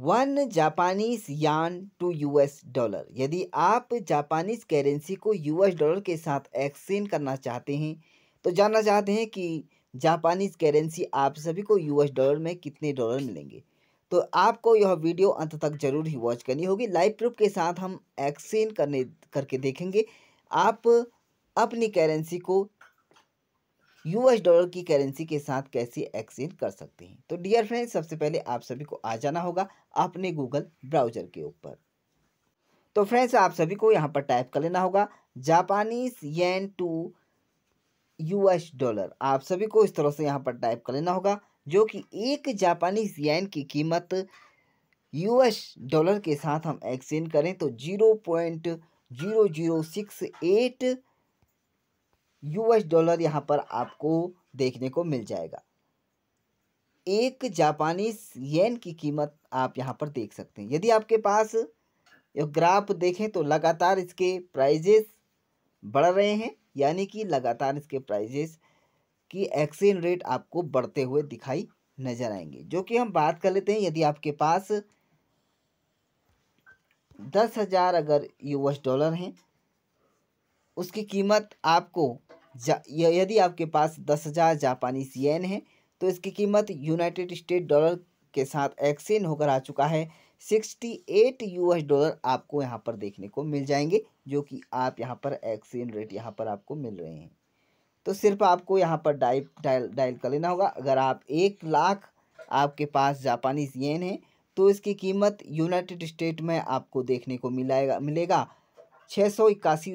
one Japanese yen to US dollar यदि आप Japanese currency को यूएस डॉलर के साथ एक्सचेंज करना चाहते हैं तो जानना चाहते हैं कि जापानीज करेंसी आप सभी को यूएस डॉलर में कितने डॉलर मिलेंगे तो आपको यह वीडियो अंत तक जरूर ही वॉच करनी होगी लाइव प्रूफ के साथ हम एक्सचेंज करने करके देखेंगे आप अपनी करेंसी को यूएस डॉलर की करेंसी के साथ कैसे एक्सचेंज कर सकते हैं तो डियर फ्रेंड्स सबसे पहले आप सभी को आ जाना होगा अपने गूगल ब्राउजर के ऊपर तो फ्रेंड्स आप सभी को यहाँ पर टाइप कर लेना होगा Japanese yen to US dollar आप सभी को इस तरह से यहाँ पर टाइप कर लेना होगा जो कि एक जापानीज येन की कीमत यूएस डॉलर के साथ हम एक्सचेंज करें तो zero point zero zero six eight US dollar यहाँ पर आपको देखने को मिल जाएगा एक जापानी येन की कीमत आप यहाँ पर देख सकते हैं यदि आपके पास ये ग्राफ देखें तो लगातार इसके प्राइजेस बढ़ रहे हैं यानी कि लगातार इसके प्राइजेस की एक्सचेंज रेट आपको बढ़ते हुए दिखाई नज़र आएंगे जो कि हम बात कर लेते हैं यदि आपके पास दस हज़ार अगर यूएस डॉलर हैं उसकी कीमत आपको यदि आपके पास दस हज़ार जापानी येन है तो इसकी कीमत यूनाइटेड स्टेट डॉलर के साथ एक्सचेंज होकर आ चुका है सिक्सटी एट यू डॉलर आपको यहाँ पर देखने को मिल जाएंगे जो कि आप यहाँ पर एक्सचेंज रेट यहाँ पर आपको मिल रहे हैं तो सिर्फ आपको यहाँ पर डाइल डायल डायल कर लेना होगा अगर आप एक लाख आपके पास जापानी येन है तो इसकी कीमत यूनाइटेड स्टेट में आपको देखने को मिलाएगा मिलेगा छः सौ इक्यासी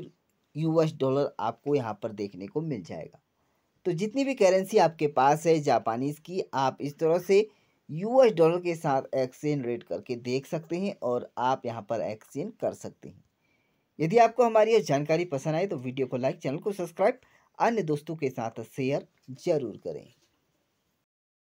यूएस डॉलर आपको यहाँ पर देखने को मिल जाएगा तो जितनी भी करेंसी आपके पास है जापानीज़ की आप इस तरह से यूएस डॉलर के साथ एक्सचेंज रेट करके देख सकते हैं और आप यहाँ पर एक्सचेंज कर सकते हैं यदि आपको हमारी यह जानकारी पसंद आए तो वीडियो को लाइक चैनल को सब्सक्राइब अन्य दोस्तों के साथ शेयर जरूर करें